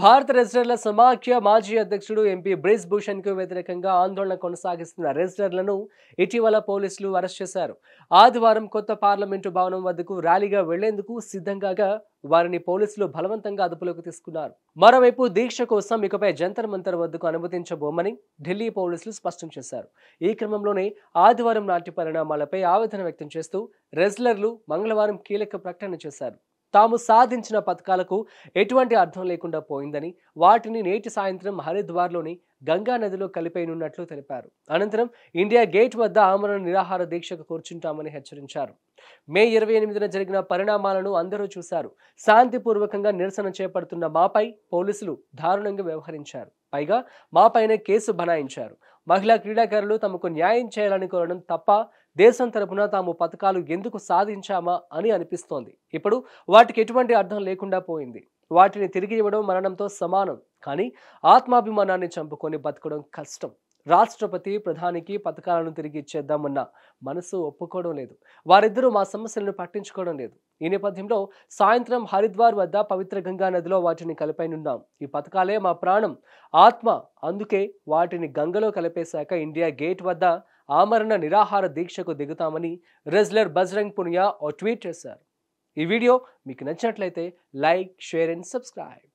భారత రెజిస్టర్ల సమాఖ్య మాజీ అధ్యక్షుడు ఎంపీ బ్రిజ్ భూషణ్కు వ్యతిరేకంగా ఆందోళన కొనసాగిస్తున్న రెజిస్టర్లను ఇటీవల పోలీసులు అరెస్ట్ చేశారు ఆదివారం కొత్త పార్లమెంటు భవనం వద్దకు ర్యాలీగా వెళ్లేందుకు సిద్ధంగా వారిని పోలీసులు బలవంతంగా అదుపులోకి తీసుకున్నారు మరోవైపు దీక్ష కోసం ఇకపై జంతర్ మంతర్ వద్దకు అనుమతించబోమని ఢిల్లీ పోలీసులు స్పష్టం చేశారు ఈ క్రమంలోనే ఆదివారం నాటి పరిణామాలపై ఆవేదన వ్యక్తం చేస్తూ రెజ్లర్లు మంగళవారం కీలక ప్రకటన చేశారు తాము సాధించిన పథకాలకు ఎటువంటి అర్థం లేకుండా పోయిందని వాటిని నేటి సాయంత్రం హరిద్వార్లోని గంగా నదిలో కలిపేయనున్నట్లు తెలిపారు అనంతరం ఇండియా గేట్ వద్ద ఆమరణ నిరాహార దీక్షకు కూర్చుంటామని హెచ్చరించారు మే ఇరవై ఎనిమిదిన జరిగిన పరిణామాలను అందరూ చూశారు శాంతిపూర్వకంగా నిరసన చేపడుతున్న మాపై పోలీసులు దారుణంగా వ్యవహరించారు పైగా మాపైనే కేసు బనాయించారు మహిళా క్రీడాకారులు తమకు న్యాయం చేయాలని కోరడం తప్ప దేశం తరపున తాము పథకాలు ఎందుకు సాధించామా అని అనిపిస్తోంది ఇప్పుడు వాటికి ఎటువంటి అర్థం లేకుండా పోయింది వాటిని తిరిగి ఇవ్వడం మరణంతో సమానం కానీ ఆత్మాభిమానాన్ని చంపుకొని బతకడం కష్టం రాష్ట్రపతి ప్రధానికి పథకాలను తిరిగి ఇచ్చేద్దామన్న మనసు ఒప్పుకోవడం లేదు వారిద్దరూ మా సమస్యలను పట్టించుకోవడం లేదు ఈ నేపథ్యంలో సాయంత్రం హరిద్వార్ వద్ద పవిత్ర గంగా నదిలో వాటిని కలిపై ఉన్నాం ఈ పథకాలే మా ప్రాణం ఆత్మ అందుకే వాటిని గంగలో కలిపేశాక ఇండియా గేట్ వద్ద ఆమరణ నిరాహార దీక్షకు దిగుతామని రెజ్లర్ బజరంగ్ పునియా ఓ ట్వీట్ చేశారు ఈ వీడియో మీకు నచ్చినట్లయితే లైక్ షేర్ అండ్ సబ్స్క్రైబ్